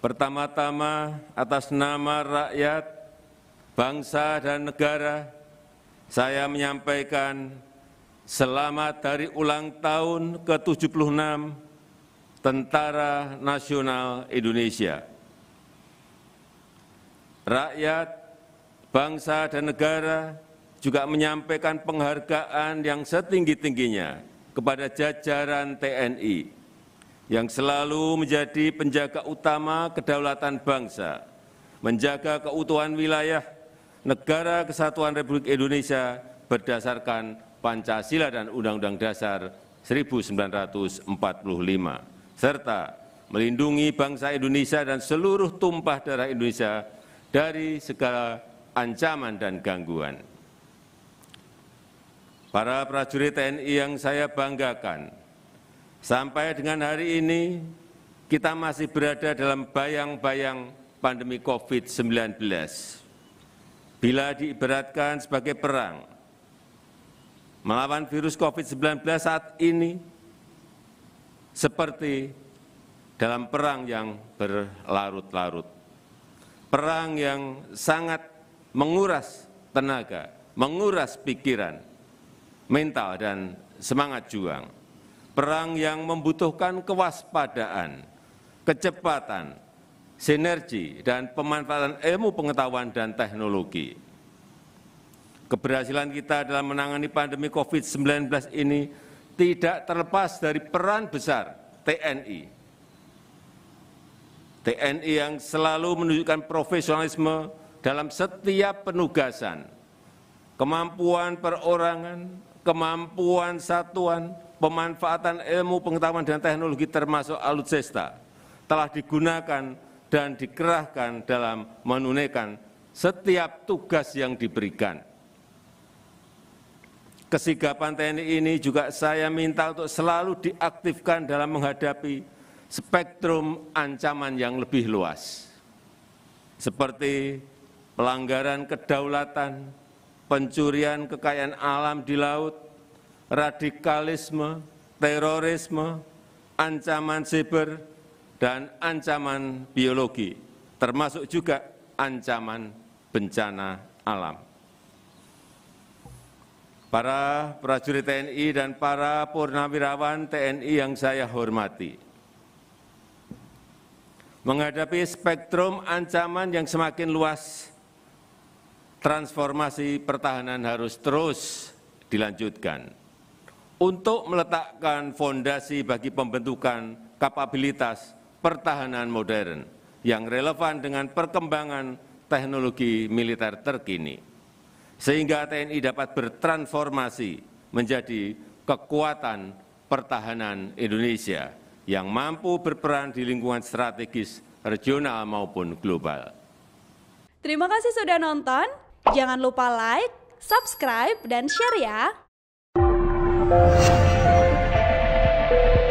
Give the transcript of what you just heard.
Pertama-tama atas nama rakyat, bangsa dan negara, saya menyampaikan selamat dari ulang tahun ke-76 Tentara Nasional Indonesia. Rakyat, bangsa dan negara juga menyampaikan penghargaan yang setinggi-tingginya kepada jajaran TNI yang selalu menjadi penjaga utama kedaulatan bangsa, menjaga keutuhan wilayah negara kesatuan Republik Indonesia berdasarkan Pancasila dan Undang-Undang Dasar 1945, serta melindungi bangsa Indonesia dan seluruh tumpah darah Indonesia dari segala ancaman dan gangguan. Para prajurit TNI yang saya banggakan Sampai dengan hari ini, kita masih berada dalam bayang-bayang pandemi COVID-19. Bila diibaratkan sebagai perang, melawan virus COVID-19 saat ini seperti dalam perang yang berlarut-larut. Perang yang sangat menguras tenaga, menguras pikiran, mental, dan semangat juang perang yang membutuhkan kewaspadaan, kecepatan, sinergi, dan pemanfaatan ilmu pengetahuan dan teknologi. Keberhasilan kita dalam menangani pandemi COVID-19 ini tidak terlepas dari peran besar TNI. TNI yang selalu menunjukkan profesionalisme dalam setiap penugasan, kemampuan perorangan, kemampuan satuan, pemanfaatan ilmu pengetahuan dan teknologi termasuk alutsista telah digunakan dan dikerahkan dalam menunaikan setiap tugas yang diberikan. Kesigapan TNI ini juga saya minta untuk selalu diaktifkan dalam menghadapi spektrum ancaman yang lebih luas, seperti pelanggaran kedaulatan, pencurian kekayaan alam di laut, radikalisme, terorisme, ancaman siber, dan ancaman biologi, termasuk juga ancaman bencana alam. Para prajurit TNI dan para purnawirawan TNI yang saya hormati, menghadapi spektrum ancaman yang semakin luas, transformasi pertahanan harus terus dilanjutkan untuk meletakkan fondasi bagi pembentukan kapabilitas pertahanan modern yang relevan dengan perkembangan teknologi militer terkini, sehingga TNI dapat bertransformasi menjadi kekuatan pertahanan Indonesia yang mampu berperan di lingkungan strategis regional maupun global. Terima kasih sudah nonton. Jangan lupa like, subscribe, dan share ya. Thank you.